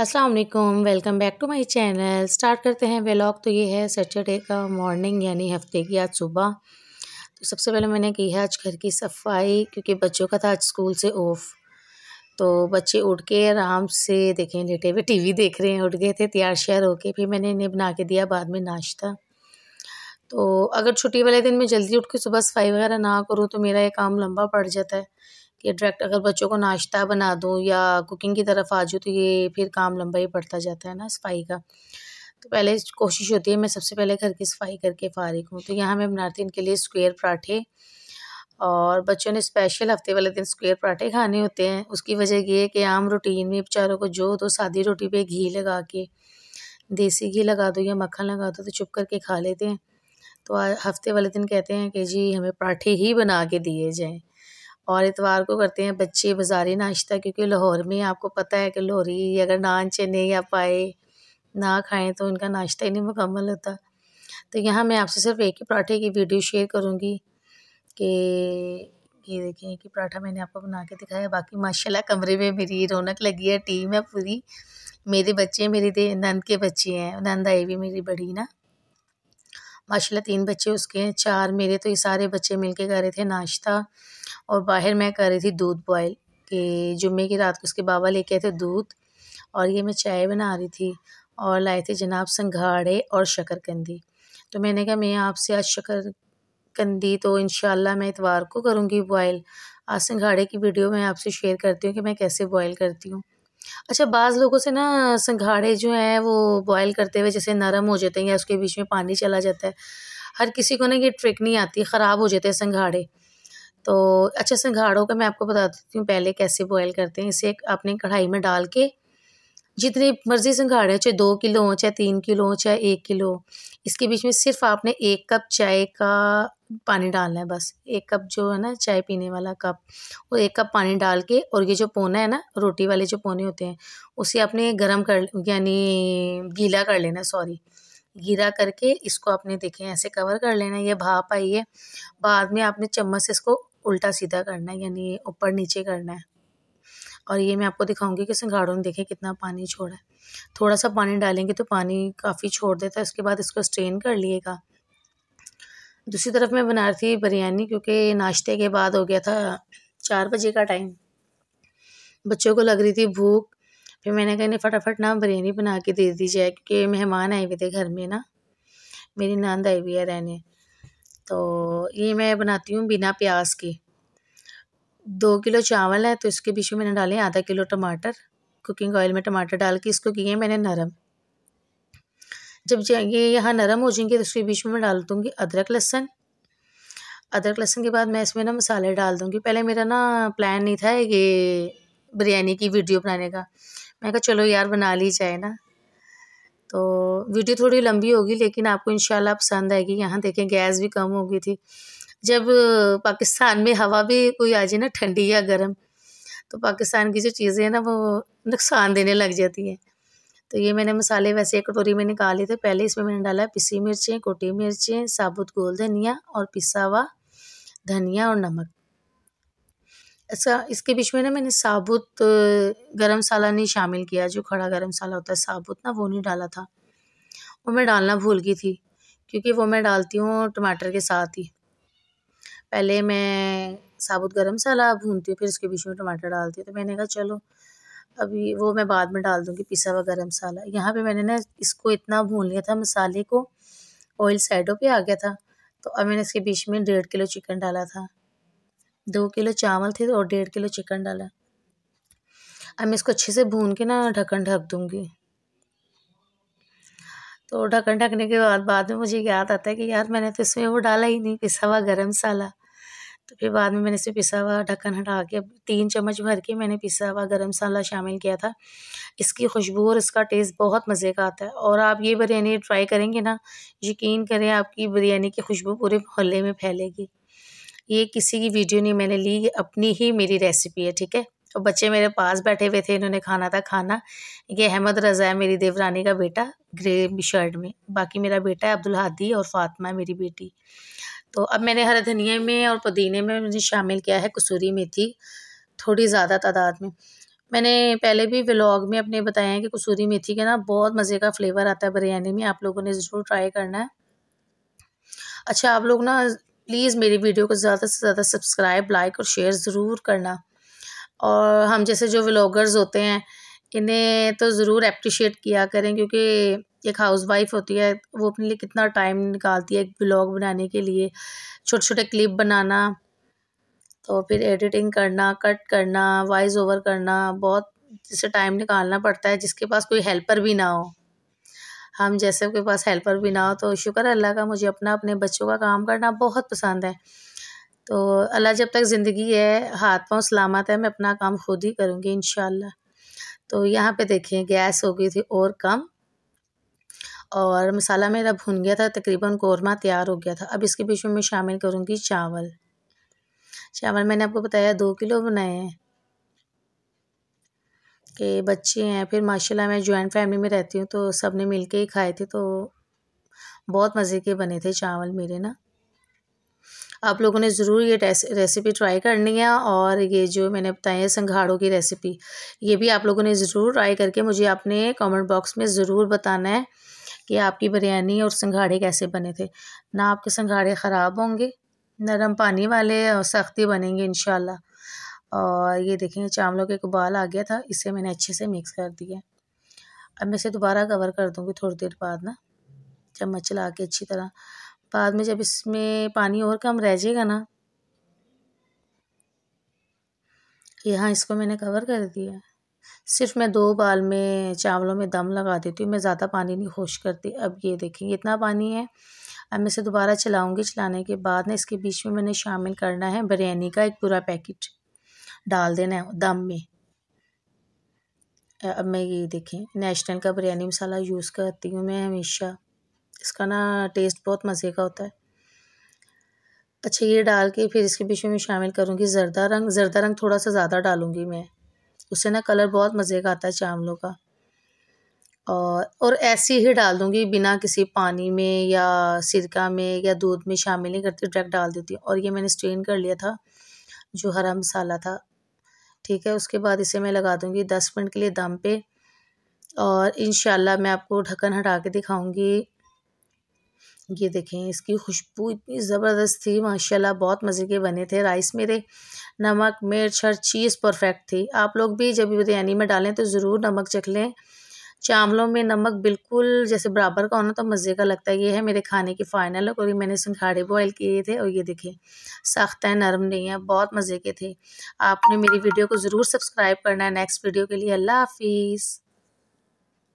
अस्सलाम वालेकुम welcome back to my channel start करते हैं व्लॉग तो ये है सैटरडे का मॉर्निंग यानी हफ्ते की आज सुबह तो सबसे पहले मैंने की है आज घर की सफाई क्योंकि बच्चों का था आज स्कूल से ऑफ तो बच्चे उठ के आराम से देखें लेटे हुए टीवी देख रहे हैं उठ गए थे तैयार श्यार होके फिर मैंने इन्हें बना के दिया बाद में नाश्ता तो अगर छुट्टी वाले दिन मैं जल्दी उठ के सुबह सफाई वगैरह ना करूँ तो मेरा ये काम लंबा पड़ जाता है कि डायरेक्ट अगर बच्चों को नाश्ता बना दूँ या कुकिंग की तरफ आ जाऊँ तो ये फिर काम लंबा ही पड़ता जाता है ना सफाई का तो पहले कोशिश होती है मैं सबसे पहले घर की सफाई करके फारिग हूँ तो यहाँ मैं बनाती इनके लिए स्क्वेयर पराठे और बच्चों ने स्पेशल हफ्ते वाले दिन स्क्वेयर पराठे खाने होते हैं उसकी वजह ये है कि आम रूटीन में बेचारों को जो दो सादी रोटी पे घी लगा के देसी घी लगा दो या मक्खन लगा दो तो चुप करके खा लेते हैं तो हफ्ते वाले दिन कहते हैं कि जी हमें पराठे ही बना के दिए जाएँ और इतवार को करते हैं बच्चे बाज़ारी नाश्ता क्योंकि लाहौर में आपको पता है कि लाहौरी अगर नान चने या पाए ना खाएं तो उनका नाश्ता ही नहीं मुकम्मल होता तो यहाँ मैं आपसे सिर्फ एक ही पराठे की वीडियो शेयर करूँगी कि ये देखें कि पराठा मैंने आपको बना के दिखाया बाकी माशाल्लाह कमरे में मेरी रौनक लगी है टीम है पूरी मेरे बच्चे मेरी दे नंद के बच्चे हैं नंद आई भी मेरी बड़ी ना माशाल्लाह तीन बच्चे उसके हैं चार मेरे तो ये सारे बच्चे मिलके कर रहे थे नाश्ता और बाहर मैं कर रही थी दूध बॉयल कि जुम्मे की रात को उसके बाबा लेके आए थे दूध और ये मैं चाय बना रही थी और लाए थे जनाब संघाड़े और शक्करकंदी तो मैंने कहा मैं आपसे आज शकरकंदी तो इन मैं इतवार को करूँगी बॉयल आज संघाड़े की वीडियो मैं आपसे शेयर करती हूँ कि मैं कैसे बॉयल करती हूँ अच्छा बाज़ लोगों से ना संघाड़े जो हैं वो बॉयल करते हुए जैसे नरम हो जाते हैं या उसके बीच में पानी चला जाता है हर किसी को ना ये ट्रिक नहीं आती ख़राब हो जाते हैं संघाड़े तो अच्छा इसमें का मैं आपको बता देती हूँ पहले कैसे बॉयल करते हैं इसे आपने कढ़ाई में डाल के जितनी मर्जी सिंघाड़े हों चाहे दो किलो हों चाहे तीन किलो हों चाहे एक किलो हो इसके बीच में सिर्फ आपने एक कप चाय का पानी डालना है बस एक कप जो है ना चाय पीने वाला कप और एक कप पानी डाल के और ये जो पोना है ना रोटी वाले जो पोने होते हैं उसे आपने गर्म कर यानी गीला कर लेना सॉरी गीला करके इसको आपने देखें ऐसे कवर कर लेना ये भाप आई है बाद में आपने चम्मच से इसको उल्टा सीधा करना है यानी ऊपर नीचे करना है और ये मैं आपको दिखाऊंगी कि सिंघाड़ों में देखें कितना पानी छोड़ा है थोड़ा सा पानी डालेंगे तो पानी काफ़ी छोड़ देता है उसके बाद इसको स्ट्रेन कर लिएगा दूसरी तरफ मैं बना रही थी बिरयानी क्योंकि नाश्ते के बाद हो गया था चार बजे का टाइम बच्चों को लग रही थी भूख फिर मैंने कहा इन्हें फटाफट ना बिरयानी बना के दे दी जाए क्योंकि मेहमान आए हुए थे घर में ना मेरी नंद आई हुई है रहने तो ये मैं बनाती हूँ बिना प्याज के दो किलो चावल है तो इसके बीच में मैंने डाले आधा किलो टमाटर कुकिंग ऑयल में टमाटर डाल के इसको किए मैंने नरम जब ये यहाँ नरम हो जाएंगे तो उसके बीच में मैं डाल दूँगी अदरक लहसन अदरक लहसन के बाद मैं इसमें ना मसाले डाल दूँगी पहले मेरा ना प्लान नहीं था ये बिरयानी की वीडियो बनाने का मैं कहा चलो यार बना ली जाए ना तो वीडियो थोड़ी लंबी होगी लेकिन आपको इन पसंद आएगी यहाँ देखें गैस भी कम हो गई थी जब पाकिस्तान में हवा भी कोई आ जाए ना ठंडी या गर्म तो पाकिस्तान की जो चीज़ें हैं ना वो नुकसान देने लग जाती हैं तो ये मैंने मसाले वैसे एक कटोरी में निकाले थे पहले इसमें मैंने डाला पिसी मिर्चें कोटी मिर्चें साबुत गोल धनिया और पिसा हुआ धनिया और नमक ऐसा इसके बीच में ना मैंने साबुत गरम मसाला नहीं शामिल किया जो खड़ा गरम मसाला होता है साबुत ना वो नहीं डाला था वो मैं डालना भूल गई थी क्योंकि वो मैं डालती हूँ टमाटर के साथ ही पहले मैं साबुत गरम मसाला भूनती हूँ फिर उसके बीच में टमाटर डालती हूँ तो मैंने कहा चलो अभी वो मैं बाद में डाल दूँगी पिसा हुआ गर्म मसाला यहाँ पर मैंने ना इसको इतना भून लिया था मसाले को ऑयल साइडों पर आ गया था तो अब मैंने इसके बीच में डेढ़ किलो चिकन डाला था दो किलो चावल थे और डेढ़ किलो चिकन डाला अब मैं इसको अच्छे से भून के ना ढक्कन ढक दूँगी तो ढक्कन ढकने के बाद बाद में मुझे याद आता है कि यार मैंने तो इसमें वो डाला ही नहीं पिसा हुआ गर्म मसाला तो फिर बाद में मैंने इसे पिसा हुआ ढक्कन हटा के तीन चम्मच भर के मैंने पिसा हुआ गर्म मसाला शामिल किया था इसकी खुशबू और इसका टेस्ट बहुत मज़े का आता है और आप ये बिरयानी ट्राई करेंगे ना यकीन करें आपकी बिरयानी की खुशबू पूरे मोहल्ले में फैलेगी ये किसी की वीडियो नहीं मैंने ली ये अपनी ही मेरी रेसिपी है ठीक है और बच्चे मेरे पास बैठे हुए थे इन्होंने खाना था खाना ये अहमद रज़ा है मेरी देवरानी का बेटा ग्रे शर्ट में बाकी मेरा बेटा है अब्दुल हादी और फातिमा है मेरी बेटी तो अब मैंने हरा धनिया में और पुदीने में मुझे शामिल किया है कसूरी मेथी थोड़ी ज़्यादा तादाद में मैंने पहले भी व्लॉग में अपने बताया है कि कसूरी मेथी के ना बहुत मज़े का फ्लेवर आता है बिरयानी में आप लोगों ने ज़रूर ट्राई करना है अच्छा आप लोग ना प्लीज़ मेरी वीडियो को ज़्यादा से ज़्यादा सब्सक्राइब लाइक और शेयर ज़रूर करना और हम जैसे जो व्लॉगर्स होते हैं इन्हें तो ज़रूर अप्रिशिएट किया करें क्योंकि एक हाउस वाइफ होती है वो अपने लिए कितना टाइम निकालती है एक ब्लॉग बनाने के लिए छोटे छोटे क्लिप बनाना तो फिर एडिटिंग करना कट करना वॉइस ओवर करना बहुत जिसे टाइम निकालना पड़ता है जिसके पास कोई हेल्पर भी ना हो हम जैसे के पास हेल्पर भी ना हो तो शुक्र अल्लाह का मुझे अपना अपने बच्चों का काम करना बहुत पसंद है तो अल्लाह जब तक ज़िंदगी है हाथ पाँव सलामत है मैं अपना काम खुद ही करूँगी इन तो यहाँ पे देखें गैस हो गई थी और कम और मसाला मेरा भुन गया था तकरीबन कौरमा तैयार हो गया था अब इसके बीच में मैं शामिल करूँगी चावल चावल मैंने आपको बताया दो किलो बनाए हैं के बच्चे हैं फिर माशाल्लाह मैं जॉइंट फैमिली में रहती हूँ तो सब ने मिल के ही खाए थे तो बहुत मज़े के बने थे चावल मेरे ना आप लोगों ने ज़रूर ये रेसिपी ट्राई करनी है और ये जो मैंने बताया है संघाड़ों की रेसिपी ये भी आप लोगों ने ज़रूर ट्राई करके मुझे अपने कमेंट बॉक्स में ज़रूर बताना है कि आपकी बिरयानी और संघाड़े कैसे बने थे ना आपके संघाड़े ख़राब होंगे नरम पानी वाले और सख्ती बनेंगे इन और ये देखें चावलों के एक उबाल आ गया था इसे मैंने अच्छे से मिक्स कर दिया अब मैं इसे दोबारा कवर कर दूँगी थोड़ी देर बाद ना चम्मच चला के अच्छी तरह बाद में जब इसमें पानी और कम रह जाएगा ना यहाँ इसको मैंने कवर कर दिया सिर्फ मैं दो बाल में चावलों में दम लगा देती हूँ मैं ज़्यादा पानी नहीं खोश करती अब ये देखेंगे इतना पानी है अब मैं इसे दोबारा चलाऊँगी चलाने के बाद ना इसके बीच में मैंने शामिल करना है बिरयानी का एक पूरा पैकेट डाल देना है दम में अब मैं ये देखें नेशनल का बिरयानी मसाला यूज़ करती हूँ मैं हमेशा इसका ना टेस्ट बहुत मज़े का होता है अच्छा ये डाल के फिर इसके बीच में शामिल करूँगी जरदा रंग जरदा रंग थोड़ा सा ज़्यादा डालूँगी मैं उससे ना कलर बहुत मज़े का आता है चावलों का और और ऐसे ही डाल दूँगी बिना किसी पानी में या सिरका में या दूध में शामिल नहीं करती डायरेक्ट डाल देती हूँ और ये मैंने स्ट्रेन कर लिया था जो हरा मसाला था ठीक है उसके बाद इसे मैं लगा दूँगी दस मिनट के लिए दम पे और इन मैं आपको ढक्कन हटा के दिखाऊँगी ये देखें इसकी खुशबू इतनी ज़बरदस्त थी माशाल्लाह बहुत मज़े के बने थे राइस मेरे नमक मिर्च हर चीज़ परफेक्ट थी आप लोग भी जब बिरयानी में डालें तो ज़रूर नमक चख लें चावलों में नमक बिल्कुल जैसे बराबर का होना तो मज़े का लगता है ये है मेरे खाने की फ़ाइनल और ये मैंने सिंघाड़े बॉयल किए थे और ये देखें सख्त है नरम नहीं है बहुत मज़े के थे आपने मेरी वीडियो को ज़रूर सब्सक्राइब करना है नेक्स्ट वीडियो के लिए अल्लाह हाफिज़